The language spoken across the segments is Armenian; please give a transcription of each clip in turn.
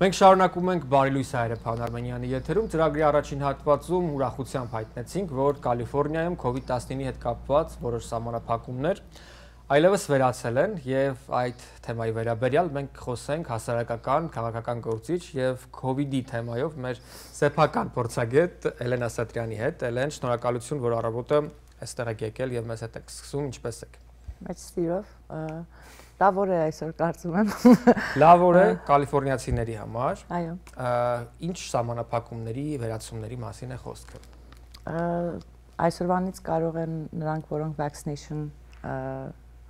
Մենք շարունակում ենք Բարելույս Հայրեփան Արմենիանի եթերում ծրագրի առաջին հատվածում ուրախությամբ հայտնեցինք, որ Կալիֆոռնիայում COVID-19-ի հետ կապված որոշ համանախապակումներ այլևս վերացել են եւ այդ թեմայի վերաբերյալ մենք խոսենք հասարակական, քաղաքական գործիչ եւ COVID-ի թեմայով մեր սեփական փորձագետ Էլենա Սատրյանի հետ։ Էլեն, շնորհակալություն, որ առավոտը այստեղ եք եկել եւ մեզ հետ եք սկսում, ինչպես եք։ Մեծ սիրով Լավոր է այսօր կարծում եմ։ Լավոր է կալիֆոռնիացիների համար։ Այո։ Ինչ համանախապակումների վերացումների մասին է խոսքը։ Այսօրվանից կարող են նրանք, որոնք vaccination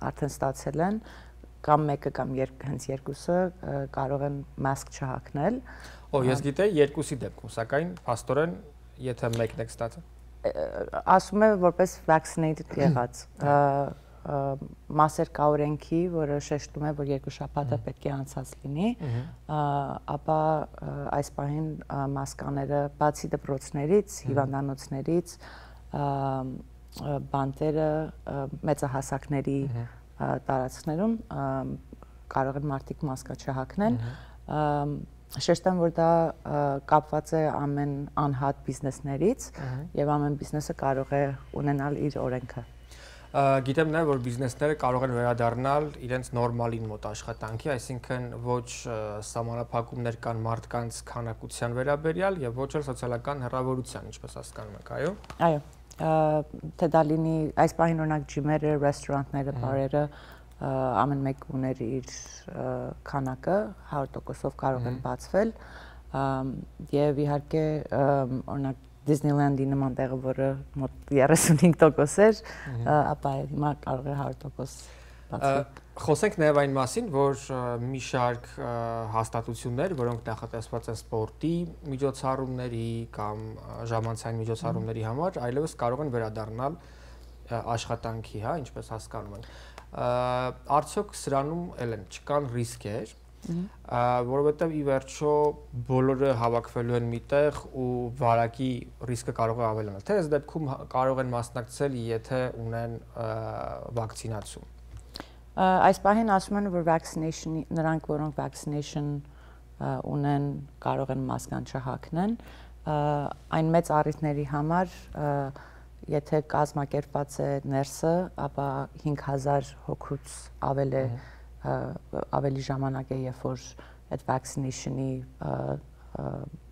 արդեն ստացել են, կամ մեկը կամ հենց երկուսը կարող են mask չհակնել։ Օ, ես գիտեի երկուսի դեպքում, սակայն աստորեն եթե մեկն է ստացել ասում է որպես vaccinated եղած մասեր կա օրենքի, որը շեշտում է, որ երկու շաբաթը պետք է անցած լինի, ապա այս պահին մասկաները բացի դպրոցներից, հիվանդանոցներից, բանտերը մեծահասակների տարածքներում կարող են մարդիկ մասկա չհակնեն։ Շեշտեմ, որ դա կապված է ամեն անհատ բիզնեսներից եւ ամեն բիզնեսը կարող է ունենալ իր օրենքը։ Գիտեմ նաև, որ բիզնեսները կարող են վերադառնալ իրենց նորմալին մոտ աշխատանքի, այսինքն ոչ սահմանափակումներ կան մարդկանց քանակության վերաբերյալ եւ ոչ էլ սոցիալական հեռավորության, ինչպես հասկանում եք, այո։ Այո։ Թե դա լինի այս պահին օրինակ ջիմերը, ռեստորանները, բարերը ամեն մեկ ուներ իր քանակը 100%-ով կարող են բացվել։ Եվ իհարկե օրինակ Disneyland-ի նման տեղը, որը մոտ 35% էր, ապա հիմա կարող է 100% բացվել։ Խոսենք նաև այն մասին, որ մի շարք հաստատություններ, որոնք նախատեսված են սպորտի միջոցառումների կամ ժամանցային միջոցառումների համար, այլևս կարող են վերադառնալ աշխատանքի, հա, ինչպես հասկանում են։ Ա, Արդյոք սրանում էլ են չկան ռիսկեր, որովհետև ի վերջո բոլորը հավաքվելու են միտեղ ու վարակի ռիսկը կարող է ավելանալ։ Թե այս դեպքում հա, կարող են մասնակցել, եթե ունեն վակցինացում։ Այս պահին ասում են, որ vaccination նրանք, որոնք vaccination ունեն, կարող են մասկան չհակնեն։ Այն մեծ առիթների համար եթե կազմակերպված է ներսը, ապա 5000 հոգուց ավել է mm -hmm ավելի ժամանակ է, երբ որ այդ vaccination-ի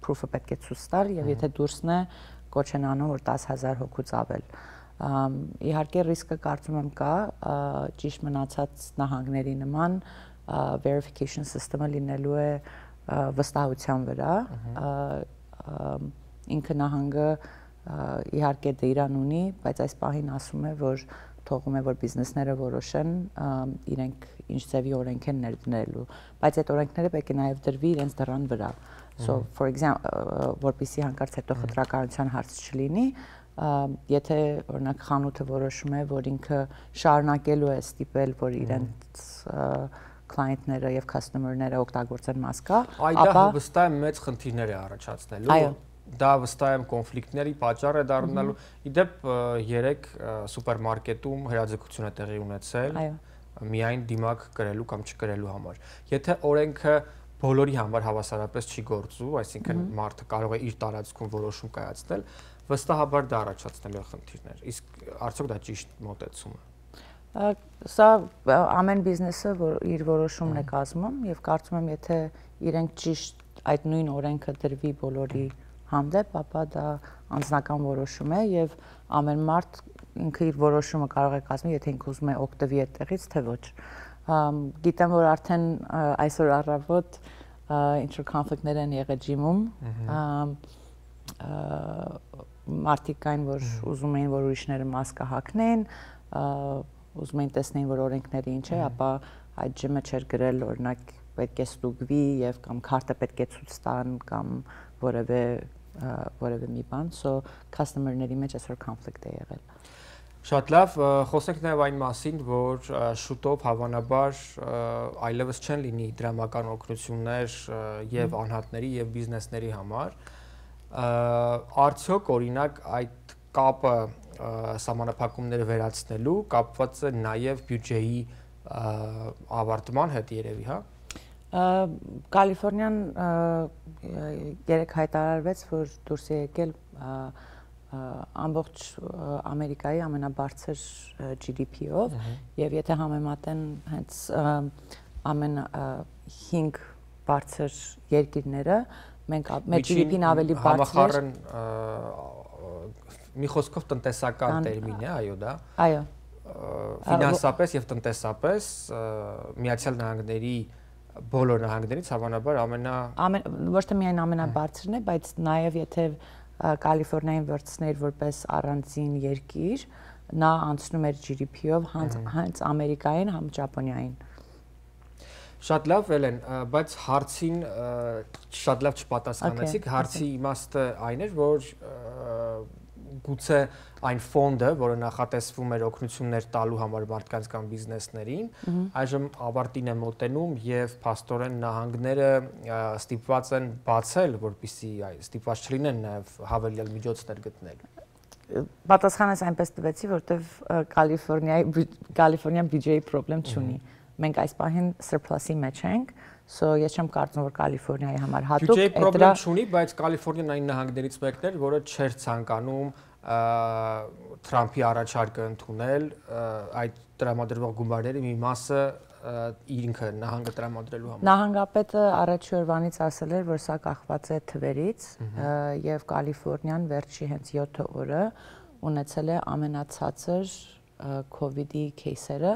proof-ը պետք է ցույց տալ եւ եթե դուրսն է կոչ են անում որ 10000 հոգուց ավել։ Իհարկե ռիսկը կարծում եմ կա ճիշտ մնացած նահանգների նման verification system-ը լինելու է վստահության վրա։ Ինքը նահանգը իհարկե դրան ունի, բայց այս պահին ասում է, որ թողում է որ բիզնեսները որոշեն իրենք ինչ ձևի օրենք են ներդնելու, բայց այդ օրենքները պետք է նաև դրվի իրենց դռան վրա։ So for example, որպեսի հանկարծ հետո խտրականության հարց չլինի, եթե օրինակ խանութը որոշում է, որ ինքը շարունակելու է ստիպել, որ իրենց client-ները եւ customer-ները օգտագործեն մասկա, ապա այդ հստակ մեծ խնդիրներ է առաջացնելու։ Այո, դա վստահ եմ կոնֆլիկտների պատճառ է դառնալու։ Իդեպ 3 սուպերմարկետում հրաձգություն է տեղի ունեցել։ Այո միայն դիմակ գրելու կամ չգրելու համար։ Եթե օրենքը բոլորի համար հավասարապես չի գործու, այսինքն մարդը կարող է իր տարածքում որոշում կայացնել, վստահաբար դա առաջացնելու է խնդիրներ։ Իսկ արդյոք դա ճիշտ մոտեցում է։ Սա ամեն բիզնեսը որ իր որոշումն է կազմում եւ կարծում եմ, եթե իրենք ճիշտ այդ նույն օրենքը դրվի բոլորի հանդեպ, ապա դա անձնական որոշում է եւ ամեն մարդ ինքը իր որոշումը կարող է կազմել, եթե ինքը ուզում է օգտվի այդտեղից, թե ոչ։ Գիտեմ, որ արդեն այսօր առավոտ ինչ որ կոնֆլիկտներ են եղել ջիմում, մարդիկ այն, որ ուզում էին, որ ուրիշները մաս կհակնեն, ուզում էին տեսնեին, որ օրենքները ինչ է, ապա այդ ջիմը չէր գրել օրինակ պետք է ստուգվի եւ կամ քարտը պետք է ցույց տան կամ որևէ որևէ մի բան, so customer-ների մեջ այսօր conflict է եղել։ Շատ լավ, խոսենք նաև այն մասին, որ շուտով հավանաբար այլևս չեն լինի դրամական օգնություններ եւ անհատների եւ բիզնեսների համար։ Արդյոք օրինակ այդ կապը համանախապակումները վերացնելու կապված է նաև բյուջեի ավարտման հետ երևի, հա։ Ա, Կալիֆոռնիան երեք հայտարարվեց, որ դուրս է եկել ամբողջ Ամերիկայի ամենաբարձր GDP-ով եւ եթե համեմատեն հենց ամեն 5 բարձր երկիրները, մենք մեր GDP-ն ավելի բարձր է։ Համախառն մի խոսքով տնտեսական տերմին է, այո դա։ Այո ֆինանսապես եւ տնտեսապես Միացյալ Նահանգների բոլոր նահանգներից հավանաբար ամենա ամեն ոչ թե միայն ամենաբարձրն է, բայց նաև եթե Կալիֆոռնիային վերցներ որպես առանձին երկիր, նա անցնում էր GDP-ով հենց ամերիկային համ ճապոնիային։ Շատ լավ, Էլեն, բայց հարցին շատ լավ չպատասխանեցիք։ Հարցի իմաստը այն էր, որ գուցե այն ֆոնդը, որը նախատեսվում էր օգնություններ տալու համար մարդկանց կամ բիզնեսներին, այժմ ավարտին է մոտենում եւ փաստորեն նահանգները ստիպված են բացել, որպիսի ստիպված չլինեն նաեւ հավելյալ միջոցներ գտնել պատասխանս այնպես տվեցի, որտեվ Կալիֆոռնիայի Կալիֆոռնիան բյուջեի խնդրեմ չունի։ Մենք այս պահին սրպլասի մեջ ենք, so ես չեմ կարծում որ Կալիֆոռնիայի համար հատուկ է դրա Բյուջեի խնդրեմ չունի, բայց Կալիֆոռնիան այն նահանգներից մեկն էր, որը չէր ցանկանում Թրամփի առաջարկը ընդունել, այդ տրամադրվող գումարների մի մասը ինքը նահանգը տրամադրելու համար։ Նահանգապետը առաջորդվանից ասել էր, որ սա կախված է թվերից եւ Կալիֆոռնիան վերջի հենց 7 օրը ունեցել է ամենացածր COVID-ի кейսերը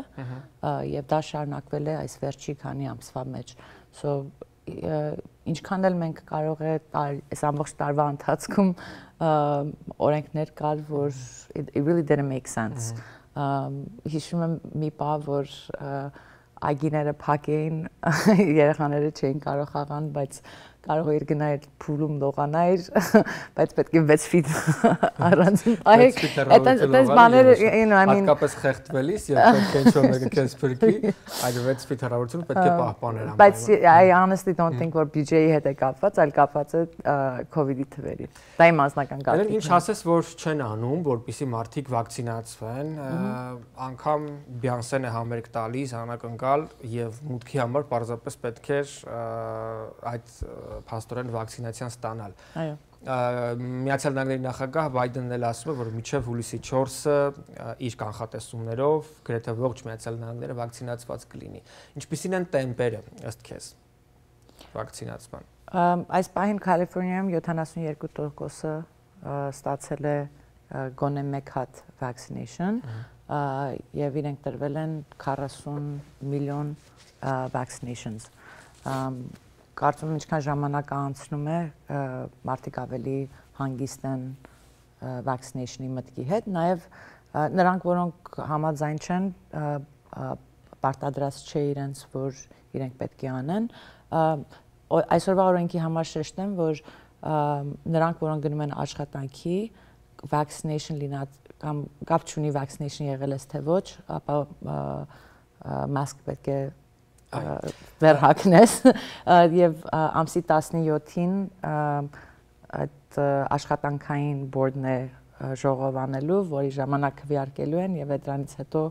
եւ դա շարունակվել է այս վերջի քանի ամսվա մեջ։ Ա, so ինչքան էլ մենք կարող է տալ այս ամբողջ տարվա ընթացքում օրենքներ կար, որ it, it really didn't make sense։ Հիշում եմ մի բա, որ այգիները փակեին, երեխաները չէին կարող խաղան, բայց կարող էր գնալ փուլում լողանալ, բայց պետք է 6 ֆիտ առանձին պահեք։ Այդտեղ այդպես բաները, you know, I mean, հատկապես խեղդվելիս եւ պետք է ինչ-որ մեկը քեզ փրկի, այդ 6 ֆիտ հեռավորությունը պետք է պահպաներ ամեն։ Բայց I honestly don't think որ budget-ի հետ է կապված, այլ կապված է COVID-ի թվերի։ Դա իմ անձնական կարծիքն է։ Ինչ ասես, որ չեն անում, որpիսի մարդիկ վակցինացվեն, անգամ Բյանսենը համերգ տալիս անակնկալ եւ մուտքի համար պարզապես պետք էր այդ փաստորեն վակցինացիան ստանալ։ Այո։ Միացյալ Նահանգների նախագահ Բայդենն էլ ասում է, որ մինչև հուլիսի 4-ը իր կանխատեսումներով գրեթե ողջ Միացյալ Նահանգները վակցինացված կլինի։ Ինչպիսին են տեմպերը ըստ քեզ վակցինացման։ Այս պահին Կալիֆոռնիայում 72%-ը ստացել է գոնե 1 հատ vaccination եւ իրենք տրվել են 40 միլիոն vaccinations։ Կարծում եմ ինչքան ժամանակ անցնում է, մարդիկ ավելի հանգիստ են vaccination-ի մտքի հետ, նաև նրանք, որոնք համաձայն չեն, պարտադրած չէ իրենց, որ իրենք պետք է անեն, այսօրվա օրենքի համար շեշտեմ, որ նրանք, որոնք գնում են աշխատանքի, vaccination լինած կամ կապ չունի vaccination եղել ես թե ոչ, ապա մասկ պետք է վերհակնես եւ ամսի 17-ին այդ աշխատանքային բորդն է ժողովանելու, որի ժամանակ քվիարկելու են եւ դրանից հետո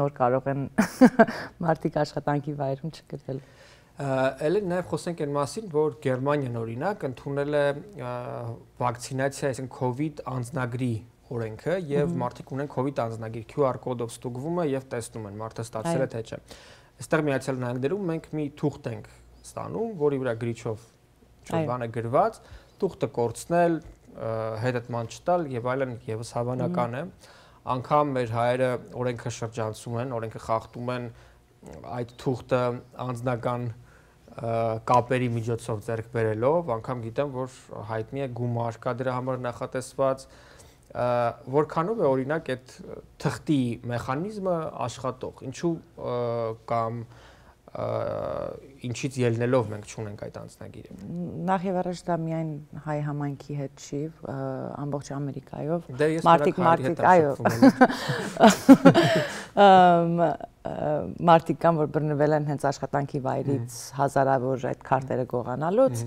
նոր կարող են մարտիկ աշխատանքի վայրում չգրվել։ Էլ նաև խոսենք այն մասին, որ Գերմանիան օրինակ ընդունել է վակցինացիա, այսինքն COVID անձնագրի օրենքը եւ մարդիկ ունեն COVID անձնագիր QR կոդով ստուգվում է եւ տեսնում են մարդը ստացել է թե չէ։ Այստեղ Միացյալ Նահանգներում մենք մի թուղթ ենք ստանում, որի վրա գրիչով ճոբանը գրված, թուղթը կորցնել, հետդման չտալ եւ այլն եւս հավանական է։ Անկամ մեր հայերը օրենքը շրջանցում են, օրենքը խախտում են այդ թուղթը անձնական կապերի միջոցով ձեռք բերելով, անգամ գիտեմ, որ հայտնի է գումար կա դրա համար նախատեսված, որքանով է օրինակ այդ թղթի մեխանիզմը աշխատող ինչու կամ ինչից ելնելով մենք ճունենք այդ անձնագիրը նախ եւ առաջ դա միայն հայ համայնքի հետ չի ամբողջ ամերիկայով դե մարտիկ մարտիկ այո մարտիկ կան որ բռնվել են հենց աշխատանքի վայրից հազարավոր այդ քարտերը գողանալուց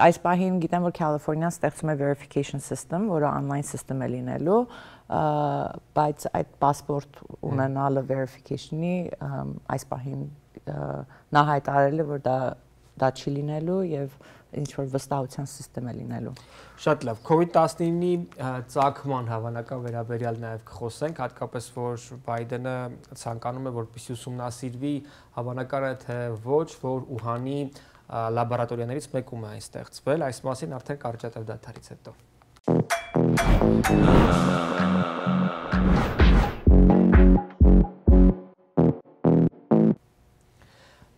այս պահին գիտեմ որ Կալիֆոռնիան ստեղծում է verification system, որը online system է լինելու, բայց այդ passport ունենալը verification-ի այս պահին նա հայտարարել է որ դա դա չի լինելու եւ ինչ որ վստահության համակարգ է լինելու։ Շատ լավ։ COVID-19-ի ծագման հավանական վերաբերյալ նաև կխոսենք, հատկապես որ Բայդենը ցանկանում է, որպեսզի ուսումնասիրվի հավանական է թե ոչ, որ Ուհանի լաբորատորիաներից մեկում է այն ստեղծվել, այս մասին արդեն կարճատև դաթարից հետո։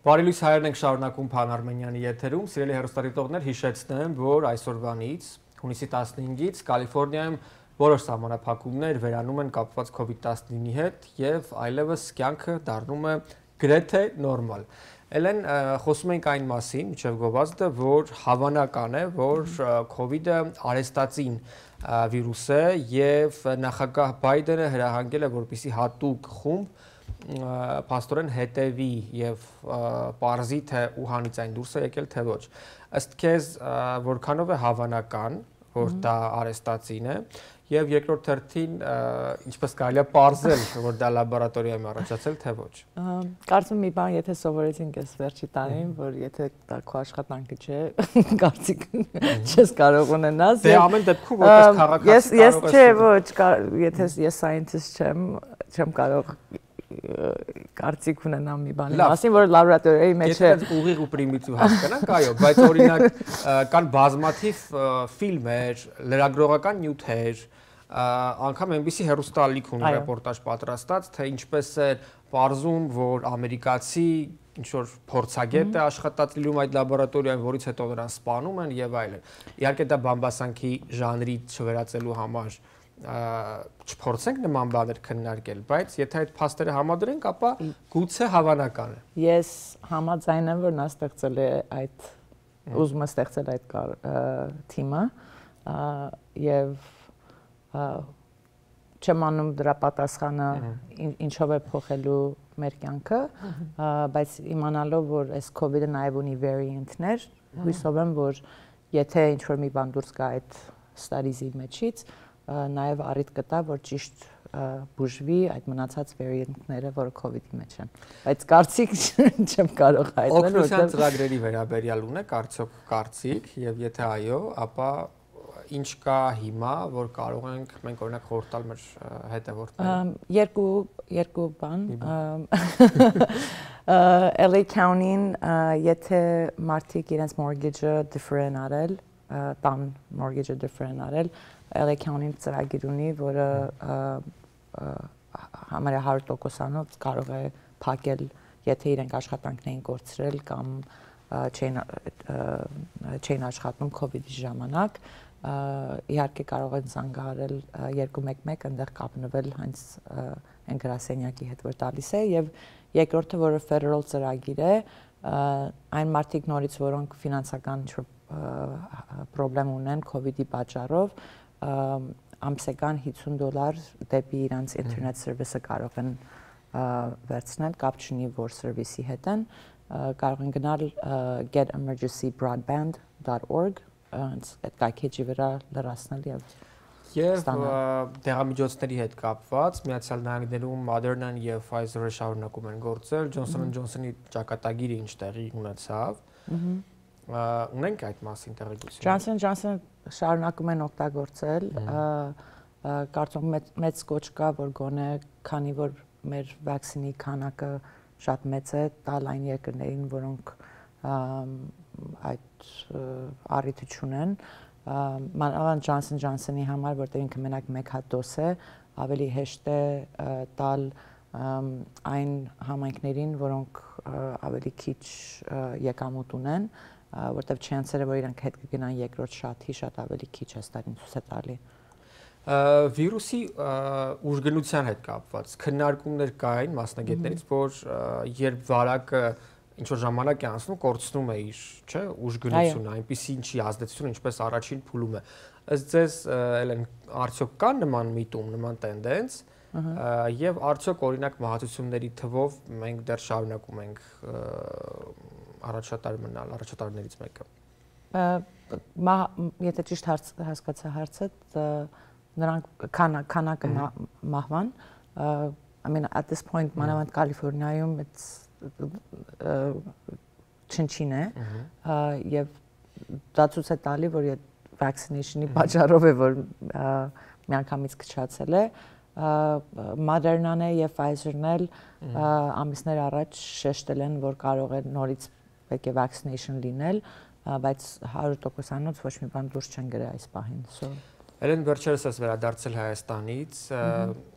Բարի լույս հայերն ենք շարունակում Փան Արմենյանի եթերում։ Սիրելի հերոստատիտողներ, հիշեցնեմ, որ այսօրվանից հունիսի 15-ից Կալիֆոռնիայում որոշ համանախապակումներ վերանում են կապված COVID-19-ի հետ եւ այլևս կյանքը դառնում է գրեթե նորմալ։ Էլեն խոսում ենք այն մասին, միջև գովազդը, որ հավանական է, որ COVID-ը արեստացին վիրուս է եւ նախագահ Բայդենը հրահանգել է, որպիսի հատուկ խումբ փաստորեն հետևի եւ parzi թե Ուհանից այն դուրս է եկել թե ոչ։ Ըստ քեզ որքանով է հավանական, որ դա արեստացին է եւ երկրորդ հերթին ինչպես կարելի է ողրել, որ դա լաբորատորիայում առաջացել թե ոչ։ Կարծում մի բան, եթե սովորեցինք այս վերջի տարին, որ եթե դա քո աշխատանքը չէ, կարծիք չես կարող ունենալ։ Դե ամեն դեպքում որպես քաղաքացի կարող ես Ես չէ, ոչ, եթե ես scientist չեմ, չեմ կարող կարծիք ունենամ մի բանի մասին, որ լաբորատորիայի մեջ է։ Եթե ուղիղ ու պրիմիտիվ հասկանանք, այո, բայց օրինակ կան բազմաթիվ ֆիլմեր, լրագրողական նյութեր, անկամ այնպիսի հերոստալիք ունի ռեպորտաժ պատրաստած, թե ինչպես է պարզում, որ ամերիկացի ինչ որ փորձագետ է աշխատած լինում այդ լաբորատորիայում, որից հետո նրան սպանում են եւ այլն։ Իհարկե դա բամբասանքի ժանրի չվերածելու համար չփորձենք նման բաներ քննարկել, բայց եթե այդ փաստերը համադրենք, ապա գուցե հավանական է։ Ես համաձայն եմ, որ նա ստեղծել է այդ ուզում է ստեղծել այդ թիմը եւ չեմ անում դրա պատասխանը ինչով է փոխելու մեր կյանքը, բայց իմանալով որ այս կ ូវ իդը նաև ունի variant-ներ, հույսով եմ որ եթե ինչ որ մի բան դուրս գա այդ studies-ի մեջից, նաև առիթ կտա, որ ճիշտ բուժվի այդ մնացած վարիանտները, որը COVID-ի մեջ են։ Բայց կարծիք չեմ կարող հայտնել, որտեղ օգնության ծրագրերի վերաբերյալ ունեք արդյոք կարծիք, եւ եթե այո, ապա ինչ կա հիմա, որ կարող ենք մենք օրինակ խորտալ մեր հետևորդներին։ Երկու երկու բան։ LA County-ին եթե մարդիկ իրենց mortgage-ը defer-ն արել, տան mortgage-ը defer-ն արել, Եղեքյանին ծրագիր ունի, որը համարը 100%-անոց կարող է փակել, եթե իրենք աշխատանքներին կորցրել կամ չեն չեն աշխատում COVID-ի ժամանակ, իհարկե կարող են զանգահարել 211 այնտեղ կապնվել հենց այն գրասենյակի հետ, որ տալիս է եւ երկրորդը, որը federal ծրագիր է, այն մարդիկ նորից, որոնք ֆինանսական ինչ-որ խնդրեմ ունեն COVID-ի պատճառով, ամսական 50 դոլար դեպի իրանց internet service-ը կարող են վերցնել, կապ չունի որ սերվիսի հետ են, կարող են գնալ getemergencybroadband.org այդ կայքեջի վրա լրացնել եւ Եվ դեղամիջոցների հետ կապված Միացյալ Նահանգներում Moderna-ն եւ Pfizer-ը շարունակում են գործել, Johnson & Johnson-ի ճակատագիրը ինչ տեղի ունեցավ։ Ունենք այդ մասին տեղեկություն։ Johnson Johnson-ը շարունակում են օգտագործել կարծում մեծ մեծ կոչ կա որ գոնե քանի որ մեր վակցինի քանակը շատ մեծ է տալ այն երկրներին որոնք այդ առիթը ունեն մանավանդ Johnson Johnson-ի համար որտեղ ինքը մենակ 1% է ավելի հեշտ է տալ այն համայնքներին որոնք ավելի քիչ եկամուտ ունեն որտեվ չանցերը որ իրենք հետ կգնան երկրորդ շաթի շատ ավելի քիչ է ստարին ցույց է տալի վիրուսի ուժգնության հետ կապված քննարկումներ կային մասնագետներից որ երբ վարակը ինչ որ ժամանակ է անցնում կորցնում է իր, չէ, ուժգնությունը, այնպիսի ինչի ազդեցություն, ինչպես առաջին փուլում է։ Ըստ ձեզ, Էլեն, արդյոք կան նման միտում, նման տենդենց, եւ արդյոք օրինակ մահացությունների թվով մենք դեռ շարունակում ենք առաջատար մնալ, առաջատարներից մեկը։ Մա եթե ճիշտ հարց հասկացա հարցը, նրանք քանակ քանակը մահվան I mean at this point մանավանդ Կալիֆոռնիայում it's չնչին է եւ դա ցույց է տալի որ այդ vaccination-ի պատճառով է որ միանգամից քչացել է Moderna-ն եւ Pfizer-ն էլ ամիսներ առաջ շեշտել են որ կարող է նորից պետք է vaccination լինել, բայց 100%-անոց ոչ մի բան դուրս չեն գրել այս պահին, so Էլեն վերջերս ես վերադարձել Հայաստանից,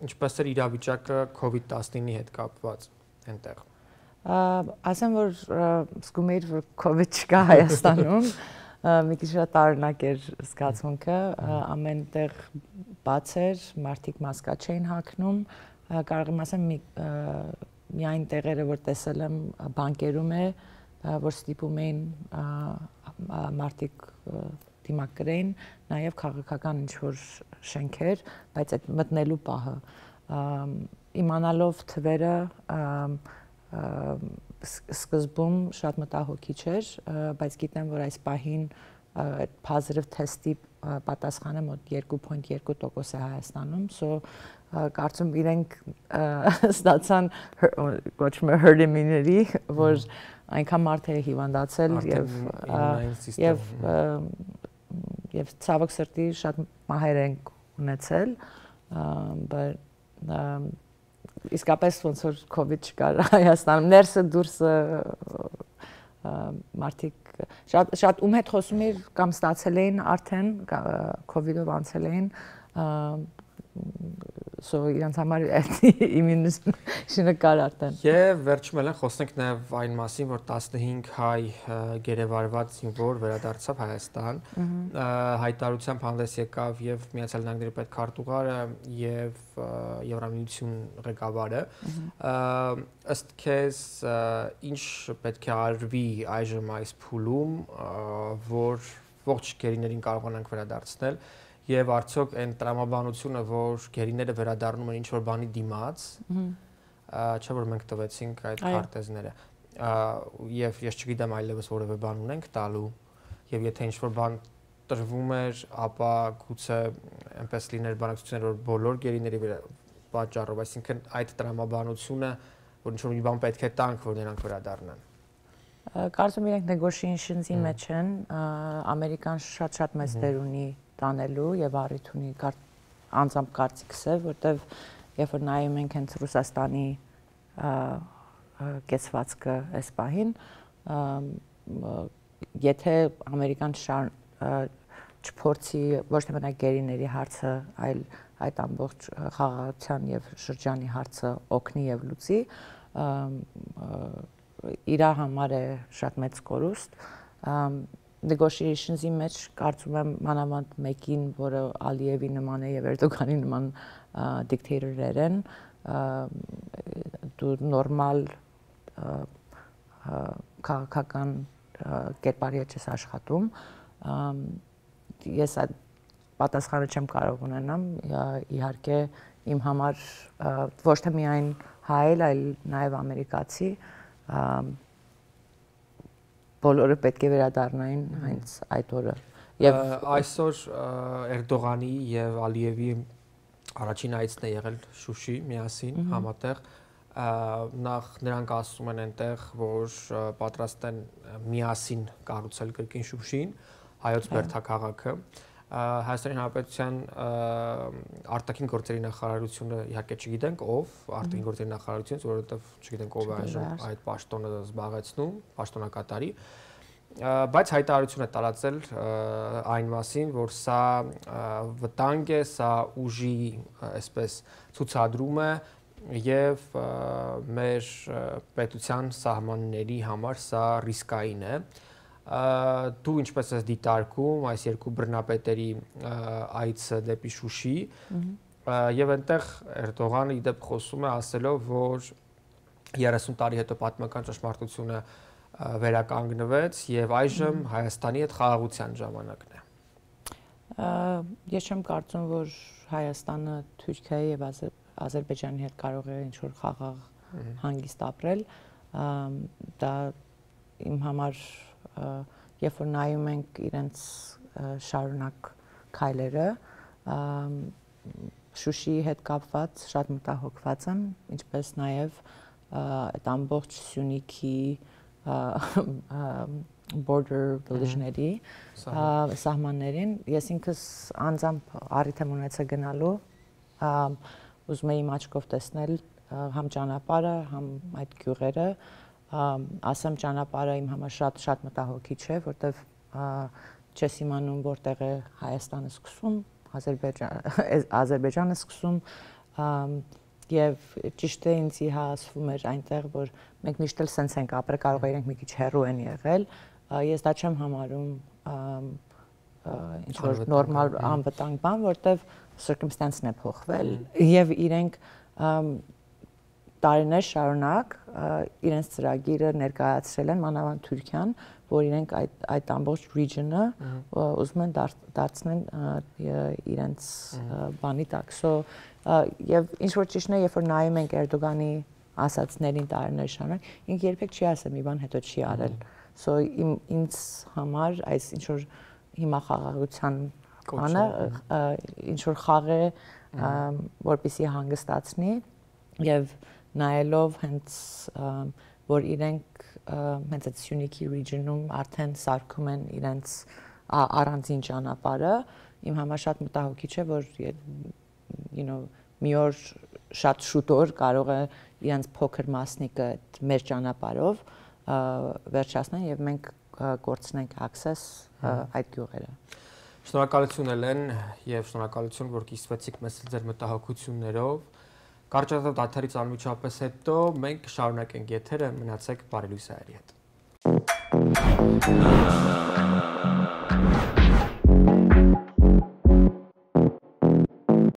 ինչպես էր իրավիճակը COVID-19-ի հետ կապված այնտեղ։ Ասեմ որ զգում էի որ COVID չկա Հայաստանում, մի քիչ շատ տարնակ էր զգացմունքը, ամենտեղ բաց էր, մարդիկ մասկա չէին հագնում, կարող եմ ասեմ միայն տեղերը որ տեսել եմ բանկերում է, մի, որ ստիպում էին մարդիկ դիմակրեն նաև քաղաքական ինչ որ շենքեր, բայց այդ մտնելու պահը իմանալով թվերը սկզբում շատ մտահոգիչ էր, բայց գիտեմ, որ այս պահին positive test-ի պատասխանը մոտ 2.2% է Հայաստանում, so կարծում իրենք ստացան ոչ մի herd immunity, որ mm -hmm այնքան մարդերը հիվանդացել եւ եւ եւ ցավոք սրտի շատ մահեր են ունեցել բայց իսկապես ոնց որ կոവിഡ് չկար Հայաստանում ներսը դուրսը մարդիկ շատ շատ ում հետ խոսում էր կամ ստացել էին արդեն կոവിഡով անցել էին so իրանց համար իմունիզմ շնկար արդեն։ Եվ վերջում էլ խոսենք նաև այն մասին, որ 15 հայ գերեվարված զինվոր վերադարձավ Հայաստան։ Հայտարարությամբ հանդես եկավ եւ Միացյալ Նահանգների պետքարտուղարը եւ Եվրամիություն ղեկավարը։ Ըստ քեզ ինչ պետք է արվի այժմ այս փուլում, որ ողջ գերիներին կարողանանք վերադարձնել եւ արդյոք այն տրամաբանությունը, որ գերիները վերադառնում են ինչ որ բանի դիմաց, չէ՞ որ մենք տվեցինք այդ քարտեզները։ Եվ ես չգիտեմ այլևս որևէ բան ունենք տալու եւ եթե ինչ որ բան տրվում էր, ապա գուցե այնպես լիներ բանակցություններ, որ բոլոր գերիների վրա պատճառով, այսինքն այդ տրամաբանությունը, որ ինչ որ մի բան պետք է տանք, որ նրանք վերադառնան։ Կարծում եմ իրենք negotiations-ի մեջ են, ամերիկան շատ-շատ մեծ դեր ունի տանելու եւ առիթ ունի անձամբ կարծիքս է, որտեվ երբ որ նայում ենք հենց Ռուսաստանի կեսվածքը այս պահին, եթե ամերիկան շար չփորձի ոչ թե մենակ գերիների հարցը, այլ այդ ամբողջ խաղաղության եւ շրջանի հարցը օգնի եւ լուծի, իր համար է շատ մեծ կորուստ negotiations-ի մեջ կարծում եմ մանավանդ մեկին, որը Ալիևի նման է եւ Էրդողանի նման դիկտատորներ են, դու նորմալ քաղաքական կերպարի չես աշխատում։ Ես այդ պատասխանը չեմ կարող ունենամ, իհարկե իմ համար ոչ թե միայն հայել, այլ նաև ամերիկացի բոլորը պետք է վերադառնային հենց այդ օրը։ Եվ այսօր Էրդողանի եւ Ալիևի առաջին այցն է եղել Շուշի միասին համատեղ նախ նրանք ասում են այնտեղ, որ պատրաստ են միասին կառուցել կրկին Շուշին, հայոց բերթակաղաքը։ yeah Հայաստանի Հանրապետության արտաքին գործերի նախարարությունը իհարկե չգիտենք ով, արտաքին գործերի նախարարությունից, որովհետև չգիտենք ով է այժմ այդ պաշտոնը զբաղեցնում, պաշտոնակատարի, բայց հայտարարություն է տարածել այն մասին, որ սա վտանգ է, սա ուժի, այսպես ցուցադրում է եւ մեր պետության սահմանների համար սա ռիսկային է։ Ա, դու ինչպես ես դիտարկում այս երկու բռնապետերի այցը դեպի Շուշի եւ այնտեղ Էրդողանը իդեպ խոսում է ասելով որ 30 տարի հետո պատմական ճշմարտությունը վերականգնվեց եւ այժմ Հայաստանի հետ խաղաղության ժամանակն է։ Ես չեմ կարծում, որ Հայաստանը Թուրքիայի եւ Ադրբեջանի հետ կարող է ինչ-որ խաղաղ հանգիստ ապրել։ Դա իմ համար երբ որ նայում ենք իրենց շարունակ քայլերը, Շուշիի հետ կապված շատ մտահոգված եմ, ինչպես նաև այդ ամբողջ Սյունիքի border village-ների սահմաններին ես ինքս անձամբ առիթ եմ ունեցա գնալու ուզում եի իմ աչքով տեսնել համ ճանապարհը, համ այդ գյուղերը, ասեմ ճանապարհը իմ համար շատ շատ մտահոգիչ է, որտեվ չես իմանում որտեղ է Հայաստանը սկսում, Ադրբեջան Ադրբեջանը սկսում եւ ճիշտ է ինձ իհա ասվում էր այնտեղ որ մենք միշտ էլ սենց ենք ապրել կարող է իրենք մի քիչ հեռու են եղել ես դա չեմ համարում ինչ որ նորմալ հա։ անվտանգ բան որտեվ circumstance-ն է փոխվել եւ իրենք տարիներ շարունակ իրենց ծրագիրը ներկայացրել են մանավանդ Թուրքիան, որ իրենք այդ այդ ամբողջ region-ը ուզում են դարձնել իրենց բանի տակ։ So եւ ինչ որ ճիշտն է, երբ որ նայում ենք Էրդողանի ասացներին տարիներ շարունակ, ինք երբեք չի ասել մի բան հետո չի արել։ So իմ ինձ համար այս ինչ որ հիմա խաղաղության բանը ինչ որ խաղ է, որպիսի հանգստացնի եւ և նայելով հենց որ իրենք հենց այդ Սյունիքի region-ում արդեն սարքում են իրենց առանձին ճանապարհը, իմ համար շատ մտահոգիչ է, որ you know մի օր շատ շուտ օր կարող է իրենց փոքր մասնիկը մեր ճանապարհով վերջացնեն եւ մենք կորցնենք access այդ գյուղերը։ Շնորհակալություն Էլեն եւ շնորհակալություն, որ կիսվեցիք մեզ ձեր մտահոգություններով Կարճատև դաթարից անմիջապես հետո մենք շարունակենք եթերը, մնացեք բարելույս հայերի հետ։ Thank you.